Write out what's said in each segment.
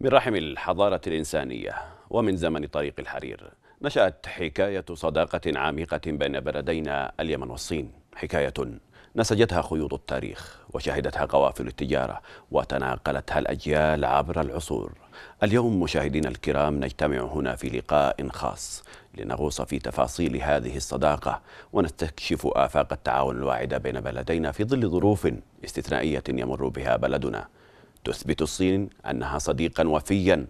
من رحم الحضارة الإنسانية ومن زمن طريق الحرير نشأت حكاية صداقة عميقة بين بلدينا اليمن والصين حكاية نسجتها خيوط التاريخ وشهدتها قوافل التجارة وتناقلتها الأجيال عبر العصور اليوم مشاهدينا الكرام نجتمع هنا في لقاء خاص لنغوص في تفاصيل هذه الصداقة ونستكشف آفاق التعاون الواعدة بين بلدينا في ظل ظروف استثنائية يمر بها بلدنا تثبت الصين أنها صديقا وفيا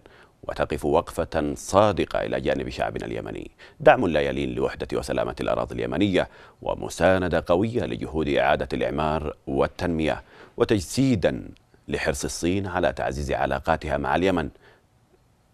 وتقف وقفة صادقة إلى جانب شعبنا اليمني دعم لا يلين لوحدة وسلامة الأراضي اليمنية ومساندة قوية لجهود إعادة الإعمار والتنمية وتجسيدا لحرص الصين على تعزيز علاقاتها مع اليمن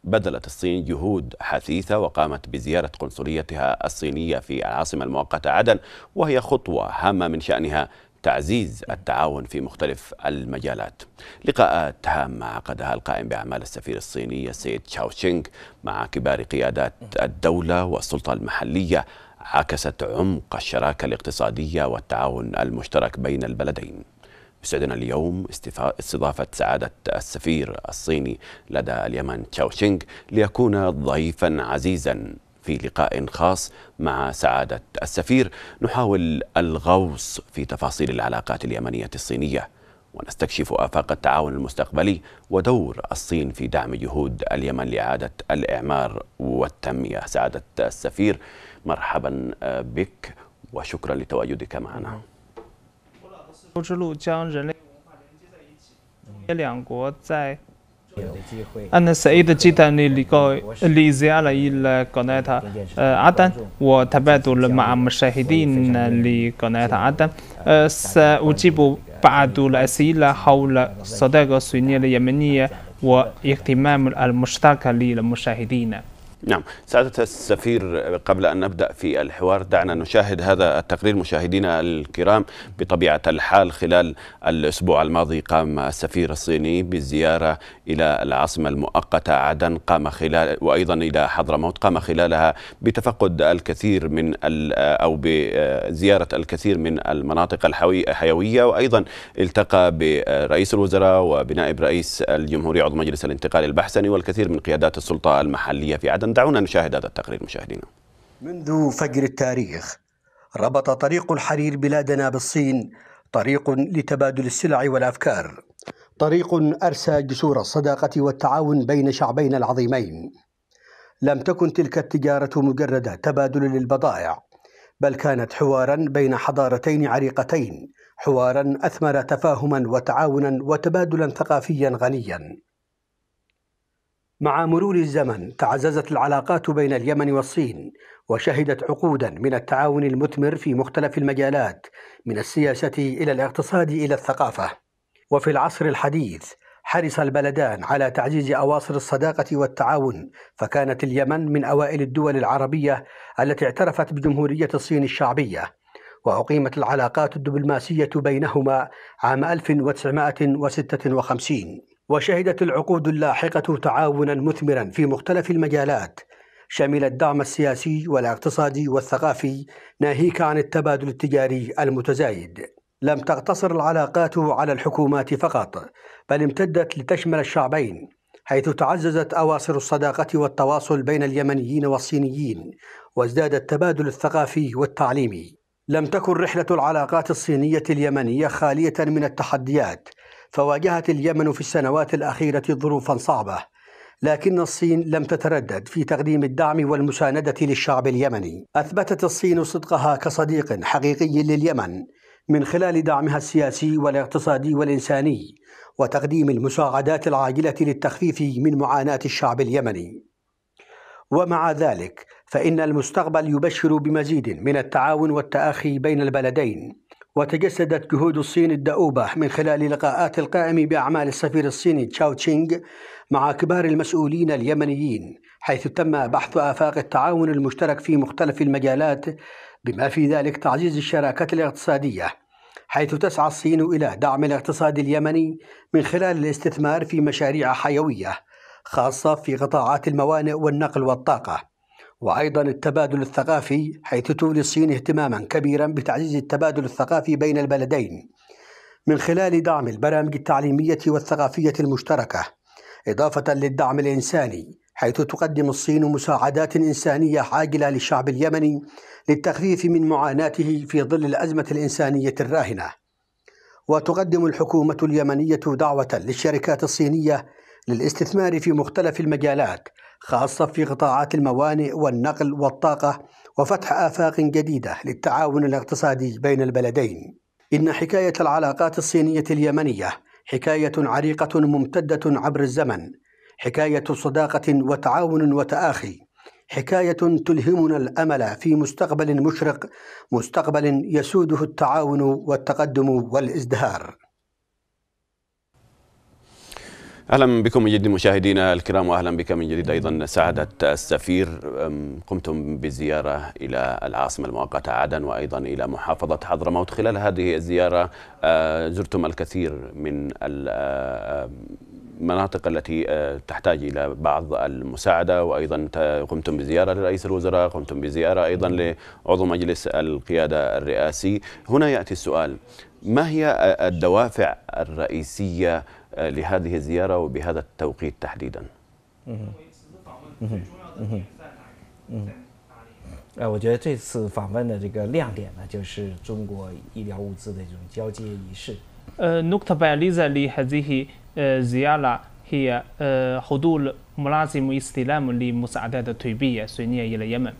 بذلت الصين جهود حثيثة وقامت بزيارة قنصليتها الصينية في العاصمة المؤقتة عدن وهي خطوة هامة من شأنها تعزيز التعاون في مختلف المجالات لقاءات هامة عقدها القائم بأعمال السفير الصيني السيد تشاو شينغ مع كبار قيادات الدولة والسلطة المحلية عكست عمق الشراكة الاقتصادية والتعاون المشترك بين البلدين يسعدنا اليوم استضافة سعادة السفير الصيني لدى اليمن تشاو تشينغ ليكون ضيفا عزيزا في لقاء خاص مع سعادة السفير نحاول الغوص في تفاصيل العلاقات اليمنية الصينية ونستكشف آفاق التعاون المستقبلي ودور الصين في دعم جهود اليمن لإعادة الإعمار والتنمية سعادة السفير مرحبا آه، بك وشكرا لتواجدك معنا أنا سعيد جدا للقاء لزيارة قناة آه، عدن وتبادل مع المشاهدين لقناة عدن آه، سأجيب بعض الأسئلة حول الصداقة الصينية اليمنية واهتمام المشترك للمشاهدين نعم سعادة السفير قبل أن نبدأ في الحوار دعنا نشاهد هذا التقرير مشاهدينا الكرام بطبيعة الحال خلال الأسبوع الماضي قام السفير الصيني بالزيارة إلى العاصمة المؤقتة عدن قام خلال وأيضا إلى حضرموت قام خلالها بتفقد الكثير من أو بزيارة الكثير من المناطق الحيوية وأيضا التقى برئيس الوزراء وبنائب رئيس الجمهورية عضو مجلس الانتقال البحسني والكثير من قيادات السلطة المحلية في عدن دعونا نشاهد هذا التقرير مشاهدينا منذ فجر التاريخ ربط طريق الحرير بلادنا بالصين طريق لتبادل السلع والافكار طريق ارسى جسور الصداقه والتعاون بين شعبين العظيمين لم تكن تلك التجاره مجرد تبادل للبضائع بل كانت حوارا بين حضارتين عريقتين حوارا اثمر تفاهما وتعاونا وتبادلا ثقافيا غنيا مع مرور الزمن تعززت العلاقات بين اليمن والصين وشهدت عقودا من التعاون المثمر في مختلف المجالات من السياسه الى الاقتصاد الى الثقافه وفي العصر الحديث حرص البلدان على تعزيز اواصر الصداقه والتعاون فكانت اليمن من اوائل الدول العربيه التي اعترفت بجمهوريه الصين الشعبيه وأقيمت العلاقات الدبلوماسية بينهما عام 1956 وشهدت العقود اللاحقة تعاونا مثمرا في مختلف المجالات شمل الدعم السياسي والاقتصادي والثقافي ناهيك عن التبادل التجاري المتزايد لم تقتصر العلاقات على الحكومات فقط بل امتدت لتشمل الشعبين حيث تعززت أواصر الصداقة والتواصل بين اليمنيين والصينيين وازداد التبادل الثقافي والتعليمي لم تكن رحلة العلاقات الصينية اليمنية خالية من التحديات فواجهت اليمن في السنوات الأخيرة ظروفا صعبة لكن الصين لم تتردد في تقديم الدعم والمساندة للشعب اليمني أثبتت الصين صدقها كصديق حقيقي لليمن من خلال دعمها السياسي والاقتصادي والإنساني وتقديم المساعدات العاجلة للتخفيف من معاناة الشعب اليمني ومع ذلك فإن المستقبل يبشر بمزيد من التعاون والتأخي بين البلدين وتجسدت جهود الصين الدؤوبة من خلال لقاءات القائم بأعمال السفير الصيني تشاو تشينغ مع كبار المسؤولين اليمنيين حيث تم بحث آفاق التعاون المشترك في مختلف المجالات بما في ذلك تعزيز الشراكات الاقتصادية حيث تسعى الصين إلى دعم الاقتصاد اليمني من خلال الاستثمار في مشاريع حيوية خاصة في قطاعات الموانئ والنقل والطاقة وأيضا التبادل الثقافي حيث تولي الصين اهتماما كبيرا بتعزيز التبادل الثقافي بين البلدين من خلال دعم البرامج التعليمية والثقافية المشتركة إضافة للدعم الإنساني حيث تقدم الصين مساعدات إنسانية عاجلة للشعب اليمني للتخفيف من معاناته في ظل الأزمة الإنسانية الراهنة وتقدم الحكومة اليمنية دعوة للشركات الصينية للاستثمار في مختلف المجالات خاصة في قطاعات الموانئ والنقل والطاقة وفتح آفاق جديدة للتعاون الاقتصادي بين البلدين. إن حكاية العلاقات الصينية اليمنية حكاية عريقة ممتدة عبر الزمن، حكاية صداقة وتعاون وتآخي، حكاية تلهمنا الأمل في مستقبل مشرق، مستقبل يسوده التعاون والتقدم والازدهار. اهلا بكم من جديد مشاهدينا الكرام واهلا بك من جديد ايضا سعاده السفير قمتم بزياره الى العاصمه المؤقته عدن وايضا الى محافظه حضرموت خلال هذه الزياره أه، زرتم الكثير من المناطق أه، أه، التي تحتاج الى بعض المساعده وايضا قمتم بزياره لرئيس الوزراء قمتم بزياره ايضا نعم. لعضو مجلس القياده الرئاسي هنا ياتي السؤال ما هي الدوافع الرئيسيه آه، لهذه الزيارة وبهذا التوقيت تحديدا نقطة بارزة لهذه الزيارة هي حضور ملازم استلام لمساعدات طبية سنية إلى اليمن.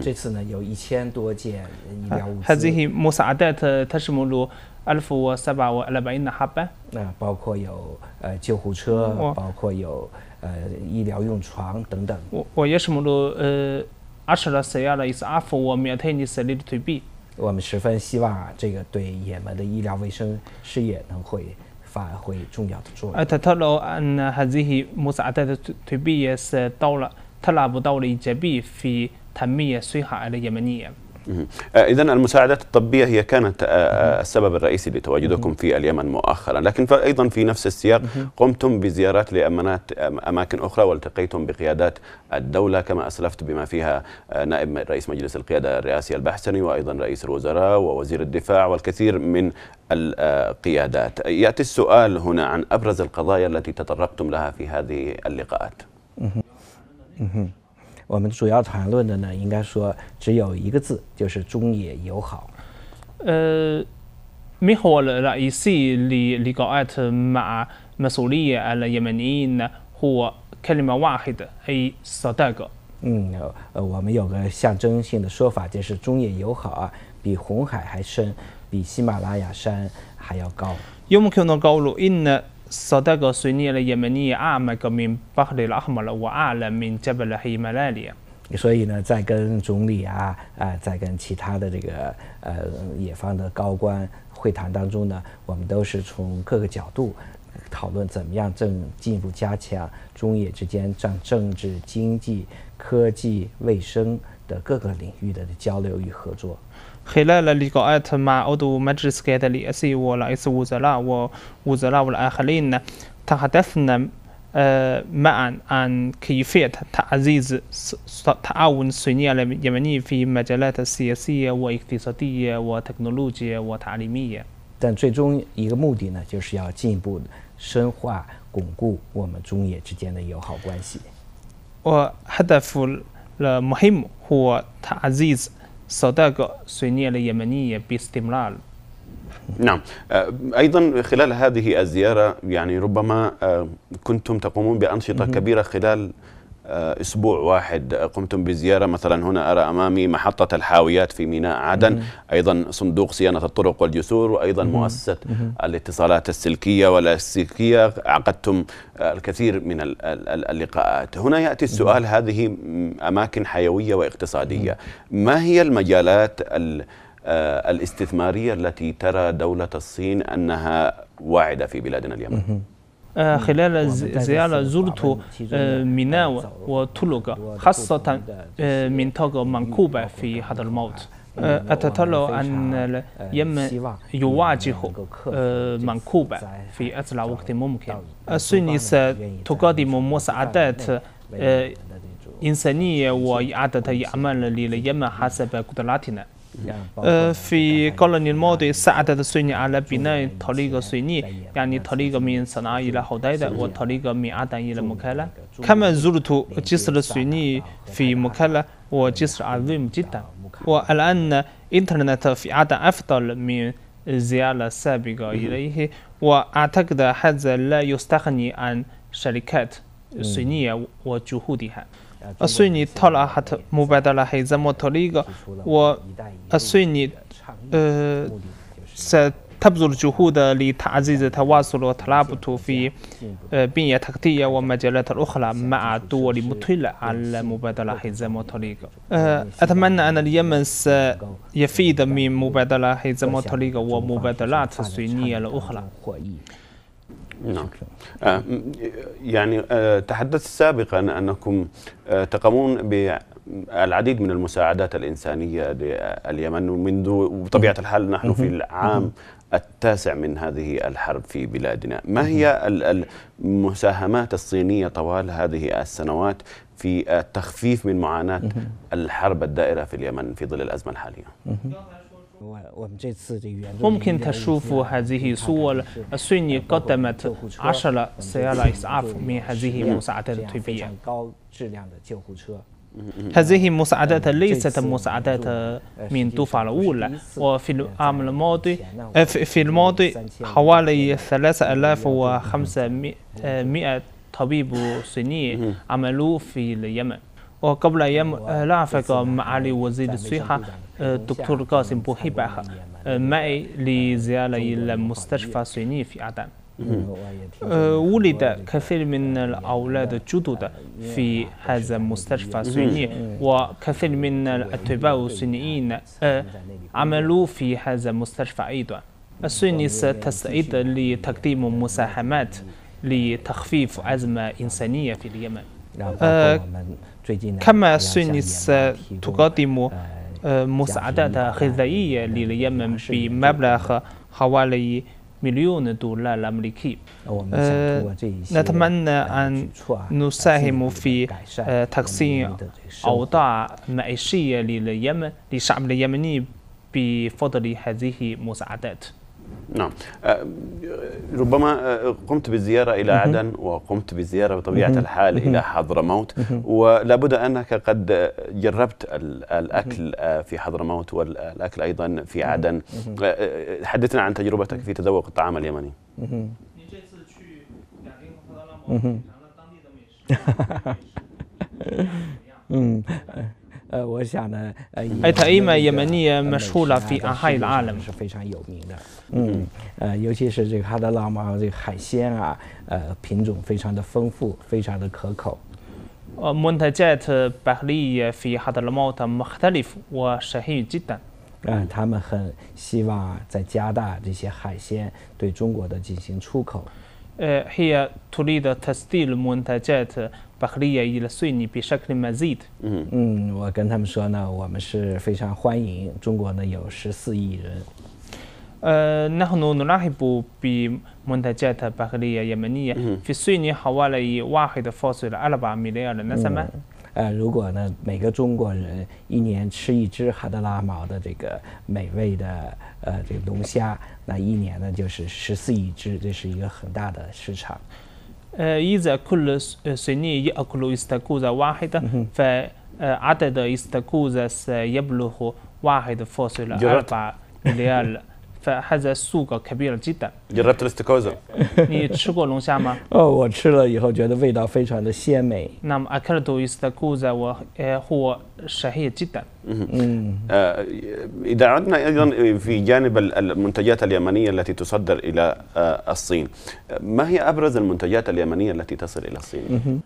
这次呢，有一千多件医疗物资。هذه مساعدات تشمل 阿夫沃塞巴沃阿拉巴伊纳哈巴那包括有呃救护车，包括有呃医疗用床等等。我我也是么多呃阿什拉塞亚了，是阿夫沃免太尼塞利的退币。我们十分希望啊，这个对也门的医疗卫生事业能会发挥重要的作用。阿他透露，安哈这些穆萨带的退退币也是到了，他拿不到的一杰币，非他没也随喊阿拉也门尼。آه، إذا المساعدات الطبية هي كانت آه، آه، السبب الرئيسي لتواجدكم في اليمن مؤخرا لكن أيضا في نفس السياق قمتم بزيارات لأمانات أماكن أخرى والتقيتم بقيادات الدولة كما أسلفت بما فيها نائب رئيس مجلس القيادة الرئاسي البحسني وأيضا رئيس الوزراء ووزير الدفاع والكثير من القيادات يأتي السؤال هنا عن أبرز القضايا التي تطرقتم لها في هذه اللقاءات 我们主要谈论的呢，应该说只有一个字，就是中也友好。呃，miho la isi li li gawat ma masuli al yemeni na hu kelimawahid a sadag。嗯，呃，我们有个象征性的说法，就是中也友好啊，比红海还深，比喜马拉雅山还要高。所以呢，在跟总理啊啊，在跟其他的这个呃野方的高官会谈当中呢，我们都是从各个角度讨论怎么样正进一步加强中野之间在政治、经济、科技、卫生的各个领域的交流与合作。后来呢，你搞艾特嘛，我都蛮直接的联系我了，也是负责了，我负责了我了。阿哈利纳，他还但是呢，呃，没按按可以说他他阿兹兹是说他阿文水尼了，因为呢，非没在那他写写我一些什么的，我特能逻辑，我他里米也。但最终一个目的呢，就是要进一步深化巩固我们中也之间的友好关系。我哈达夫了穆罕默或他阿兹兹。صداقة الصينية اليمنية باستمرار نعم آه، أيضا خلال هذه الزيارة يعني ربما آه، كنتم تقومون بأنشطة كبيرة خلال آه، اسبوع واحد قمتم بزياره مثلا هنا ارى امامي محطه الحاويات في ميناء عدن ايضا صندوق صيانه الطرق والجسور وايضا مؤسسه الاتصالات السلكيه واللاسلكيه عقدتم آه، الكثير من اللقاءات هنا ياتي السؤال هذه اماكن حيويه واقتصاديه ما هي المجالات آه، الاستثماريه التي ترى دوله الصين انها واعده في بلادنا اليمن خلال زيارة زرت ميناء وطلق خاصة منطقة منكوبة في الموت أتطلع أن اليمن يواجه منكوبة في أسرع وقت ممكن السنة تقدم مساعدات إنسانية وإعادة أعمال لليمن حسب قدراتنا 呃，非搞了你矛盾，三代的水泥阿拉比你脱离一个水泥，让你脱离个名次呐，伊拉后代的或脱离个名阿丹伊拉没开了。看嘛，入了土，即使了水泥非没开了，或即使阿瑞没接单，或阿拉按呢 internet 非阿丹阿夫到人民写了三百个，伊拉一些，或阿他个孩子来有适合你按设立开的水泥业，我住户的哈。啊，所以你套了哈特穆拜德拉黑在莫特里个我啊，所以你呃在。تبذل جهود لتعزيز التواصل والترابط في بنية تحتية ومجالات أخرى مع الدول مطلة على مبادرة حزام وطريقة أتمنى أن اليمن سيفيد من مبادرة حزام وطريقة ومبادرات الصينية الأخرى نعم آه يعني آه تحدثت سابقا أنكم آه تقومون بالعديد آه، من المساعدات الإنسانية لليمن منذ بطبيعة الحال نحن في العام التاسع من هذه الحرب في بلادنا ما هي المساهمات الصينية طوال هذه السنوات في التخفيف آه، من معاناة الحرب الدائرة في اليمن في ظل الأزمة الحالية ممكن تشوف هذه الصور الصين قدمت 10 سيارة إسعاف من هذه المساعدات الطبية هذه المساعدات ليست مساعدات من الدفعة الأولى وفي العام الماضي في الماضي حوالي 3500 طبيب صيني عملوا في اليمن وقبل أيام لعفك معالي وزير الصحة آه، الدكتور قاسم بوحيبة آه، معي لزيارة إلى مستشفى سيني في عدن آه، ولد كثير من الأولاد الجدد في هذا المستشفى السيني وكثير من الأطباء السينيين عملوا في هذا المستشفى أيضا السيني ستستعد لتقديم مساهمات لتخفيف أزمة إنسانية في اليمن نعم، كما سونيس تقدم مساعدات غذائية لليمن بمبلغ حوالي مليون دولار أمريكي آه، نتمنى آه، أن نساهم في آه، تقسيم أوضاع معيشية لليمن للشعب اليمني بفضل هذه المساعدات نعم أه، ربما أه، قمت بالزيارة إلى عدن وقمت بالزيارة بطبيعة الحال إلى حضرموت ولابد أنك قد جربت الأكل أه، في حضرموت والأكل أيضا في عدن حدثنا عن تجربتك في تذوق الطعام اليمني 呃，我想呢，呃，哎，它伊也伊们呢，没数了，非阿海拉了嘛，是非常有名的。嗯，呃，尤其是这个哈德拉玛这个海鲜啊，呃，品种非常的丰富，非常的可口。呃，Montaget Bakliye fi Hadramout Mkhedrif wa Shihijdan。嗯，他们很希望在加大这些海鲜对中国的进行出口。呃 h e r e t o l e a da Tastil Montaget。巴赫利亚伊拉苏尼比沙克尼马兹嗯我跟他们说呢，我们是非常欢迎中国呢，有十四亿人。呃，那哈努努拉哈布比蒙塔杰特巴赫利亚也门尼亚，比苏尼豪瓦了伊瓦黑的放水了阿拉伯米尔亚的那什么？呃，如果呢每个中国人一年吃一只哈德拉毛的这个美味的呃这个龙虾，那一年呢就是十四亿只，这是一个很大的市场。آه، إذا كل ثني آه، يأكل استاكوزا واحدة فعدد استاكوزا سيبلغ واحد فاصل أربعة مليار فهذا السوق كبير جدا جربت الاستاكوزا؟ نعم أكلت الاستاكوزا وهو شهي جدا إذا عدنا أيضا في جانب المنتجات اليمنية التي تصدر إلى آه، الصين ما هي أبرز المنتجات اليمنية التي تصل إلى الصين؟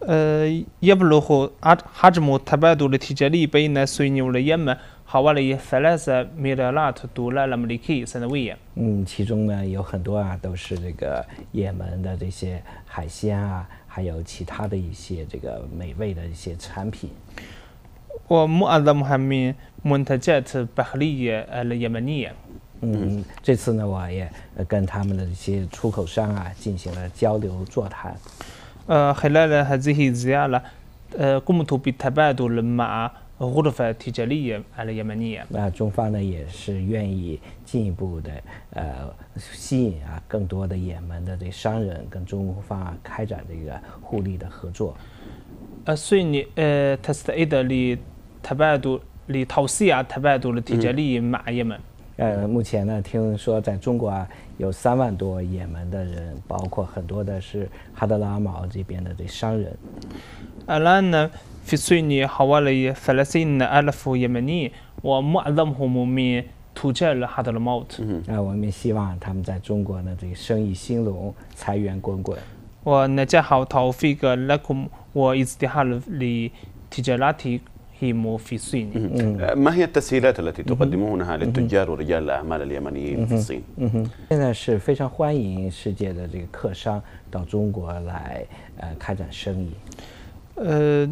呃，也不落后啊！哈，这么坦白多了，提及里贝内随尼乌的 Yemen，哈，我嘞塞拉拉特都了，那么的一些的味耶。嗯，其中呢有很多啊，都是这个 y e m n 的这些海鲜啊，还有其他的一些这个美味的一些产品。我木阿咱姆哈米蒙特杰特巴赫里耶呃，Yemenia。嗯，这次呢，我也跟他们的一些出口商啊，进行了交流座谈。呃，خلال هذه زيارة، اه، قم بتعبئة لما غرفة تجارية على اليمنية. 那中方呢也是愿意进一步的呃吸引啊更多的也门的这商人跟中方开展这个互利的合作。اصليني اه، تستعيد لي تعبئة لي توصية تعبئة لتجارة اليمنية. 呃，目前呢，听说在中国啊，有三万多也门的人，包括很多的是哈德拉毛这边的这商人。Alan fesu ni hawali falasi n alif Yemeni wa muadham humu mi tujel hadramaut。嗯。啊，我们希望他们在中国呢，这个生意兴隆，财源滚滚。Wa najah hawtaufi g lakkum wa isdhahri tijalati。هيموفيسيني آه، ما هي التسهيلات التي تقدمونها للتجار ورجال الأعمال اليمنيين في الصين؟ 现在是非常欢迎世界的这个客商到中国来呃开展生意。呃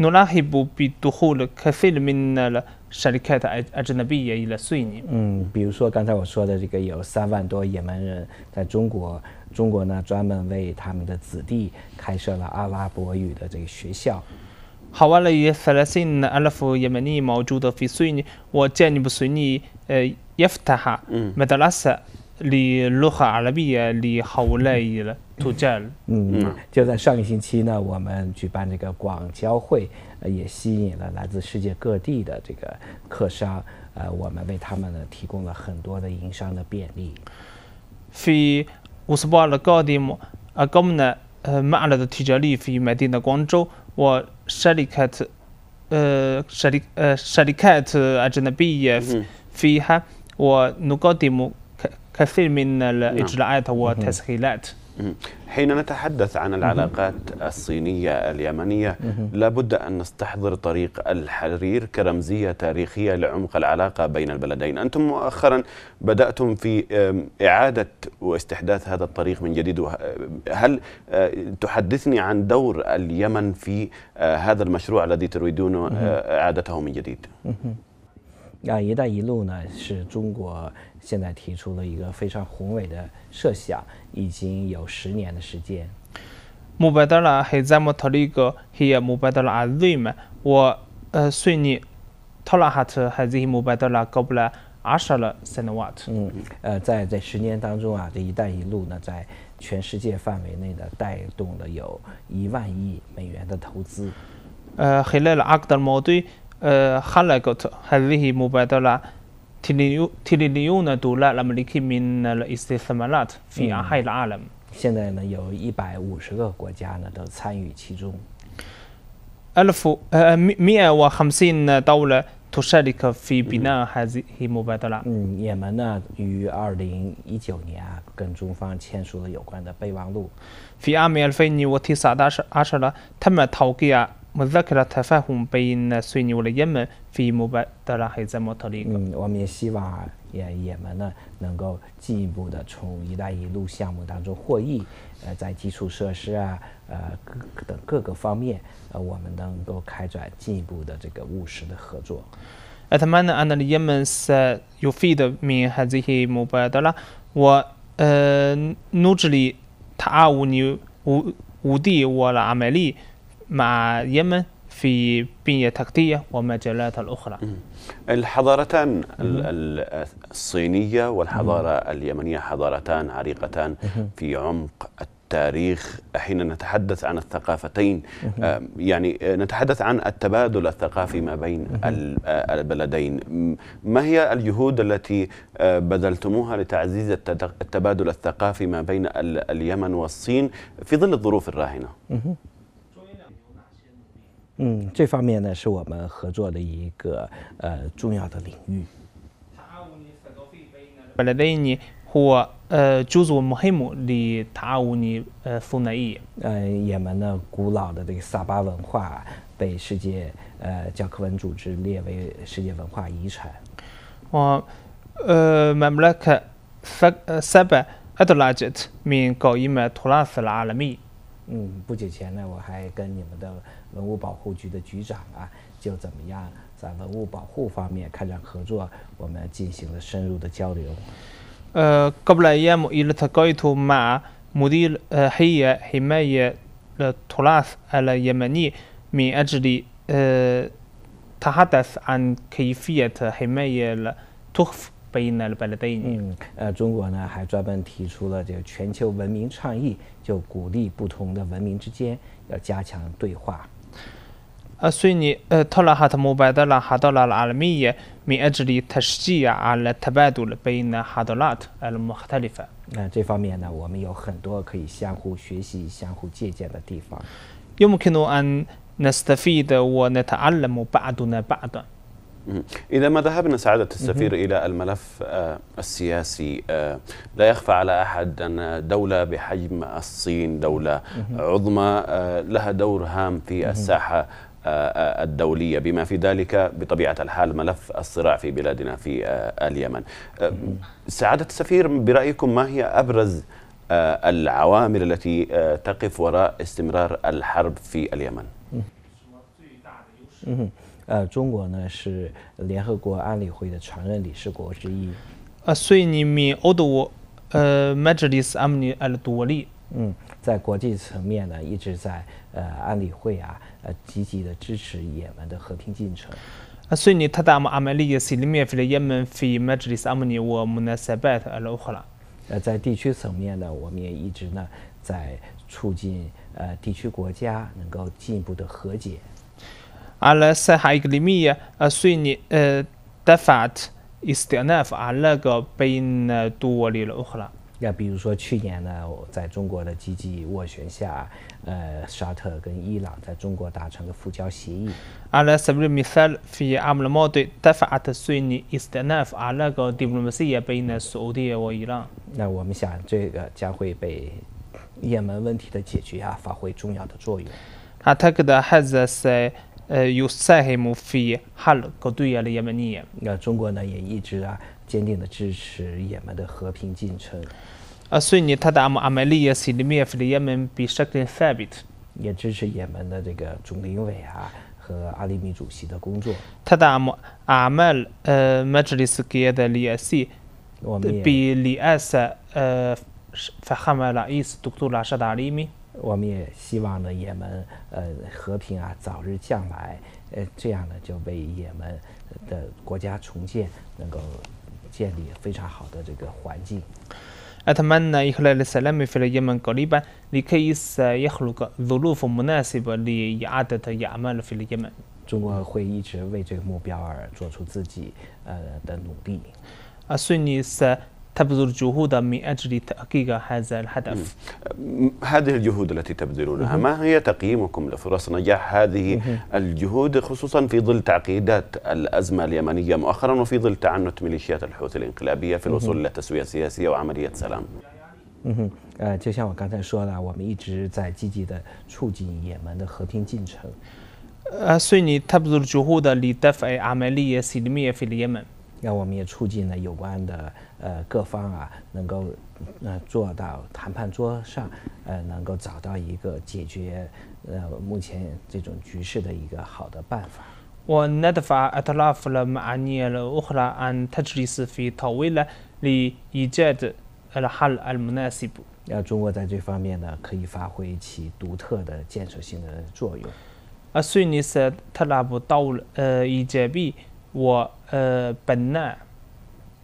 بدخول كثير من الشركات الأجنبية إلى الصين. 嗯，比如说刚才我说的这个有三万多也门人在中国，中国呢专门为他们的子弟开设了阿拉伯语的这个学校。嗯。海湾的伊三十个阿拉伯人民呢，毛住 a 非 a 呢，或进一步随呢，呃，叶夫他哈，麦德拉斯，离卢 i 阿拉伯也离毫无 i 意了，突进了。嗯，就在上个星期呢，我们举办这个广交会，也吸引了来自世界各地的这个客商，呃，我们为他们呢提供了很多的营商的便利。في وسبالا د م أ ق م ن ا ما ر د ت تجلي في مدينة ق و وشركة آه، آه، شركات أجنبية فيها ونقدم كثير من نعم. الإجراءات والتسهيلات حين نتحدث عن العلاقات الصينية اليمنية لابد أن نستحضر طريق الحرير كرمزية تاريخية لعمق العلاقة بين البلدين أنتم مؤخرا بدأتم في إعادة واستحداث هذا الطريق من جديد آه، هل آه، تحدثني عن دور اليمن في آه، هذا المشروع الذي تريدون إعادته من جديد؟ 现在提出了一个非常宏伟的设想，已经有十年的时间。嗯，呃，在这十年当中啊，这一带一路呢，在全世界范围内的带动了有一万亿美元的投资。呃，还来了阿克的毛对，呃，哈来格特，还是以慕德拉。TLIU，TLIU i i 现在呢，有一百五十个国家呢都参与其中。嗯，也门呢于二零一九年啊跟中方签署了有关的备忘录。目前，伊拉在反恐、北伊那、水牛了、也门、非穆巴德拉还在莫逃离。嗯，我们也希望也也门呢，能够进一步的从“一带一路”项目当中获益，呃，在基础设施啊、呃各等各个方面，呃，我们能够开展进一步的这个务实的合作。埃特曼呢，安的 h 门是有非的民，u 有这些穆巴德拉，我呃努之力，他阿无尼无无地，我了阿买力。مع اليمن في بنية تكتية ومجالات الأخرى الحضارتان الصينية والحضارة اليمنية حضارتان عريقتان في عمق التاريخ حين نتحدث عن الثقافتين آه، يعني نتحدث عن التبادل الثقافي ما بين آه، البلدين ما هي الجهود التي آه، بذلتموها لتعزيز التبادل الثقافي ما بين اليمن والصين في ظل الظروف الراهنة؟ 嗯，这方面呢是我们合作的一个呃重要的领域。本巴勒印尼或呃朱祖穆黑姆的塔乌尼呃苏奈伊。呃，也门的古老的这个萨巴文化被世界呃教科文组织列为世界文化遗产。哦，呃马穆拉克撒呃撒巴阿德拉吉特，名高伊麦托拉斯拉阿拉米。嗯，不久前呢，我还跟你们的文物保护局的局长啊，就怎么样在文物保护方面开展合作，我们进行了深入的交流。呃，不赢来了，不来了，不赢了。嗯，呃，中国呢还专门提出了这个全球文明倡议，就鼓励不同的文明之间要加强对话。啊，所以呢，呃，塔拉哈特莫拜德拉哈到了阿拉米耶，米阿兹利特什吉亚阿拉塔拜杜勒贝因纳哈多拉特阿拉莫哈塔利夫。那这方面呢，我们有很多可以相互学习、相互借鉴的地方。尤木克诺安纳斯塔菲的沃纳塔阿拉姆巴阿杜纳巴阿顿。إذا ما ذهبنا سعادة السفير إلى الملف آه، السياسي آه، لا يخفى على أحد أن دولة بحجم الصين دولة عظمى آه، لها دور هام في الساحة الدولية بما في ذلك بطبيعة الحال ملف الصراع في بلادنا في اليمن سعادة السفير برأيكم ما هي أبرز العوامل التي تقف وراء استمرار الحرب في اليمن 呃，中国呢是联合国安理会的常任理事国之一。呃，所以你们欧多我呃 s a 里斯 i 姆尼埃了多利。嗯，在国际层面呢，一直在呃安理会啊，呃积极的支持也门的和平进程。啊，所以你他达姆阿麦利耶西里米菲了也门菲麦哲里斯阿姆尼沃木奈塞贝特埃洛克了。呃，在地区层面呢，我们也一直呢在促进呃地区国家能够进一步的和解。阿拉塞哈一个里明呀，呃，水泥，呃，大法展，is e n o u 阿拉个被呢，多窝里了，好了。那比如说去年呢，在中国的积极斡旋下，呃，沙特跟伊朗在中国达成了复交协议。阿拉在黎明时候，阿姆的矛盾，大发展，水泥，is e n u h 阿拉个 d i p l o a 被呢，收的窝伊朗。那我们想，这个将会被也门问题的解决啊，发挥重要的作用。阿塔克的还是。呃，有三海姆飞哈了，搞对也门人民。那中国呢，也一直啊坚定的支持也门的和平进程。啊，所以呢，他的阿阿米尔也心里面对也门比什格法比也支持也门的这个总领委啊和阿里米主席的工作。他的阿阿米尔呃，麦这里是给的联系，比里艾什呃发哈麦了，意思读读拉萨达阿里米。我们也希望呢，也门呃和平啊早日将来，呃这样呢就为也门的国家重建能够建立非常好的这个环境。中国会一直为这个目标而做出自己呃的努力。啊，所以呢是。تبذل جهودا من أجل تحقيق هذا الهدف هذه الجهود التي تبذلونها ما هي تقييمكم لفرص نجاح هذه الجهود خصوصا في ظل تعقيدات الأزمة اليمنية مؤخرا وفي ظل تعنت ميليشيات الحوثي الانقلابية في الوصول إلى تسوية سياسية وعملية سلام 嗯哼，呃，就像我刚才说了，我们一直在积极的促进也门的和平进程。سني آه، تبذل جهودا لدفع عملية سلمية في اليمن. آه، 呃，各方啊，能够呃坐到谈判桌上，呃，能够找到一个解决呃目前这种局势的一个好的办法。要中国在这方面呢，可以发挥其独特的建设性的作用。阿苏尼说：“特朗普到了，呃，伊加比，我呃，本呢。”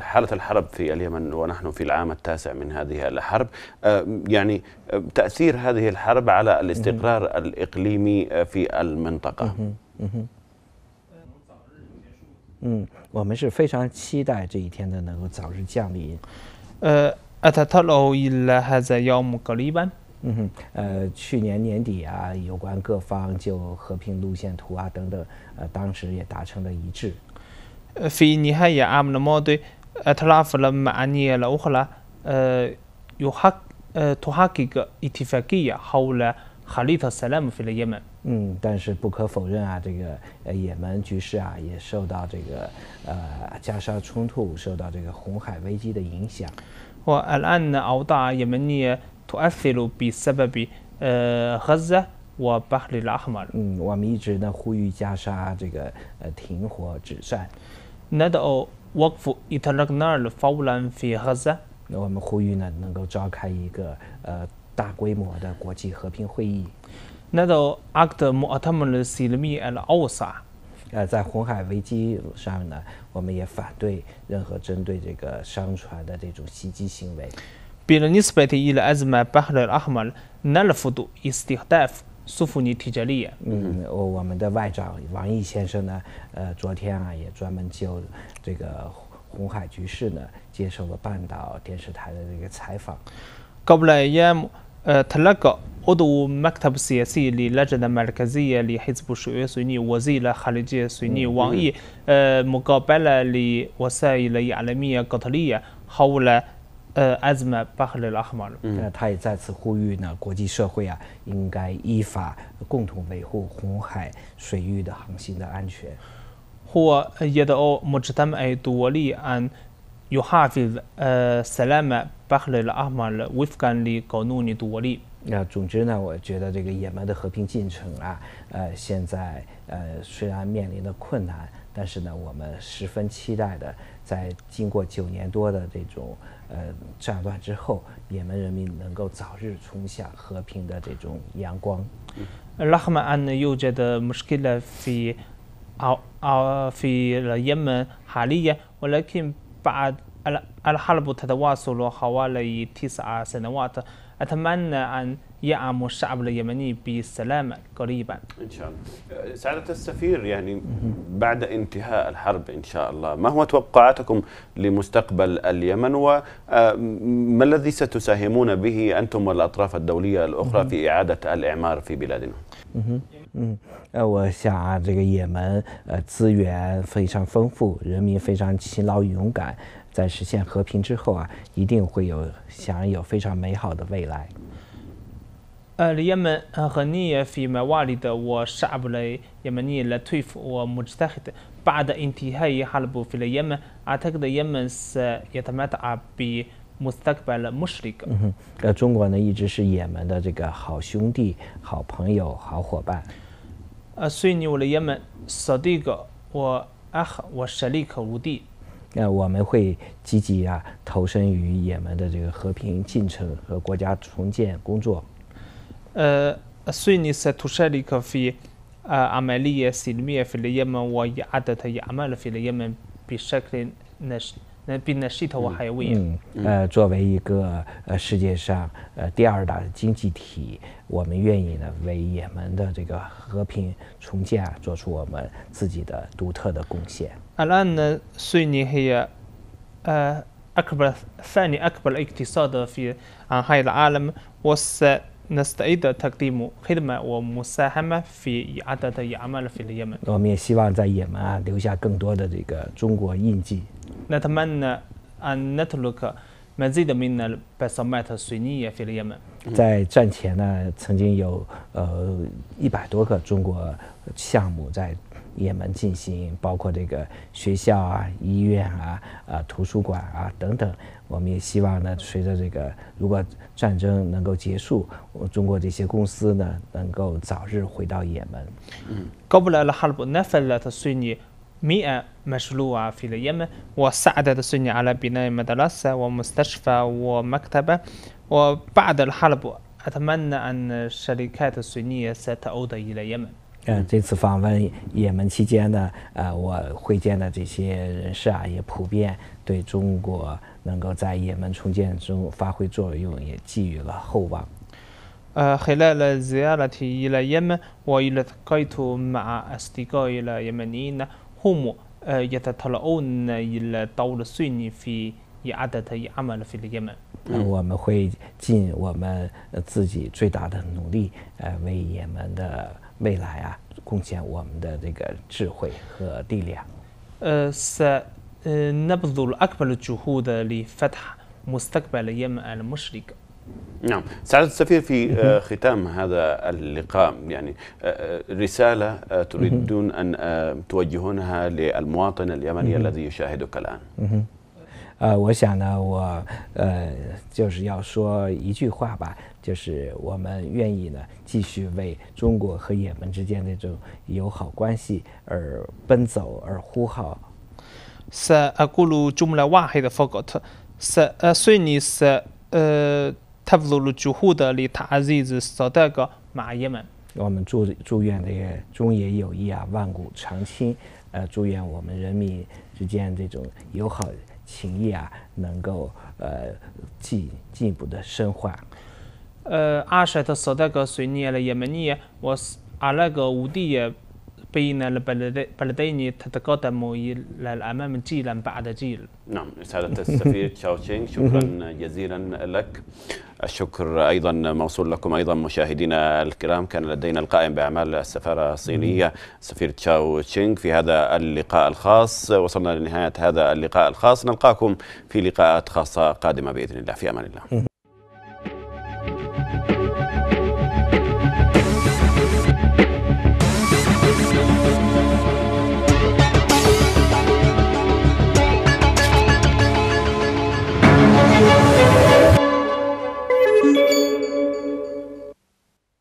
حالة الحرب في اليمن ونحن في العام التاسع من هذه الحرب آه، يعني آه، تأثير هذه الحرب على الاستقرار الإقليمي آه، في المنطقة 嗯，我们是非常期待这一天的能够早日降临。呃，أتطلع إلى هذا يوم قريبا قريبا。嗯哼，呃，去年年底啊，有关各方就和平路线图啊等等，呃，当时也达成了一致。呃，非尼哈也阿姆那某对，特拉弗勒曼尼也了，乌克兰，呃，又哈，呃，拖哈几个一天发几页，毫无了哈里夫萨拉姆非了也门。嗯，但是不可否认啊，这个呃也门局势啊，也受到这个呃加沙冲突、受到这个红海危机的影响。我阿拉呢澳大也门呢土阿西鲁比塞巴比，呃，何兹我巴里拉哈马。嗯，我们一直呢呼吁加沙这个呃停火止战。那都沃夫伊塔拉格纳尔法乌 a 菲哈扎，那我们呼吁呢，能够召开一个呃大规模的国际和平会议。那都阿克莫阿塔姆勒西勒米阿拉奥乌萨，呃，在红海危机上呢，我们也反对任何针对这个商船的这种袭击行为。比勒尼斯贝蒂伊拉兹迈巴赫勒阿哈马那尔福杜伊斯蒂哈夫。苏弗尼提杰利，嗯，我我们的外长王毅先生呢，呃，昨天啊也专门就这个红海局势呢，接受了半岛电视台的这个采访。呃，阿兹曼巴赫雷拉哈马尔，他也再次呼吁呢，国际社会啊，应该依法共同维护红海水域的航行的安全。那总之呢，我觉得这个也门的和平进程啊，呃，现在呃虽然面临的困难，但是呢，我们十分期待的，在经过九年多的这种呃战乱之后，也门人民能够早日冲向和平的这种阳光。أتمنى أن يعم الشعب اليمني بسلام قريبا إن شاء الله سعادة السفير يعني بعد انتهاء الحرب إن شاء الله ما هو توقعاتكم لمستقبل اليمن وما آه، الذي ستساهمون به أنتم والأطراف الدولية الأخرى في إعادة الإعمار في بلادنا 在实现和平之后啊，一定会有享有非常美好的未来。呃，也门和你也非没瓦里的，我杀不来；也门你来对付我，没止在的。巴德因提海一哈了不飞了，也门阿特克的也门是也他妈的阿比穆斯塔克的穆斯利格。嗯哼，那中国呢，一直是也门的这个好兄弟、好朋友、好伙伴。呃，以你我的也门，萨迪克，我阿哈，我舍利可无敌。那我们会积极啊投身于也门的这个和平进程和国家重建工作。那比那沙特啊还要危险。呃，作为一个呃世界上呃第二大经济体，我们愿意呢为也门的这个和平重建做出我们自己的独特的贡献。我们也希望在也门啊留下更多的这个中国印记。在战前呢，曾经有呃一百多个中国项目在也门进行，包括这个学校啊、医院啊、啊图书馆啊等等。我们也希望呢，随着这个如果战争能够结束，中国这些公司呢能够早日回到也门。米安麦斯路啊，回来也门，我三代的孙女阿拉比那麦德拉 a 我姆斯什法，我麦克泰本，我八代了哈勒布，阿特曼呢，俺设立开头孙 n 也特欧德伊来也门。嗯，这次访问也门期间呢，呃，我会见的这些人士啊，也普遍对中国能够在也门重建中发挥作用，也寄予了厚望。呃，回来嘞，日阿那天伊来也门，我伊了开拓马阿斯迪盖了也门呢。我们呃，一旦他了欧呢，伊来倒了水泥，非伊阿得他伊阿没了非了也门。嗯，我们会尽我们自己最大的努力，呃，为也门的未来啊，贡献我们的这个智慧和力量。呃，س نبذل أكبر جهود لفتح مستقبل اليمن المشرق نعم سعادة السفير في آه، ختام هذا اللقاء يعني آه، آه، رسالة تريدون أن توجهونها للمواطن اليمني الذي يشاهدك الآن 呃，我想呢，我呃就是要说一句话吧，就是我们愿意呢继续为中国和也门之间的这种友好关系而奔走，而呼号。سأقول جملة واحدة فقط. سأسني س 他不是了，祝贺的哩，他还是是那个马蚁们。我们祝祝愿这个中野友谊啊，万古长青。呃，祝愿我们人民之间这种友好情谊啊，能够呃进进一步的深化。呃，阿帅特索德个随你了？也门捏？我是阿那个吴迪也。بين البلدين تتقدم إلى الأمام جيلا بعد جيل نعم سعادة السفير تشاو تشينغ شكرا جزيلا لك الشكر أيضا موصول لكم أيضا مشاهدينا الكرام كان لدينا القائم بأعمال السفارة الصينية السفير تشاو تشينغ في هذا اللقاء الخاص وصلنا لنهاية هذا اللقاء الخاص نلقاكم في لقاءات خاصة قادمة بإذن الله في أمان الله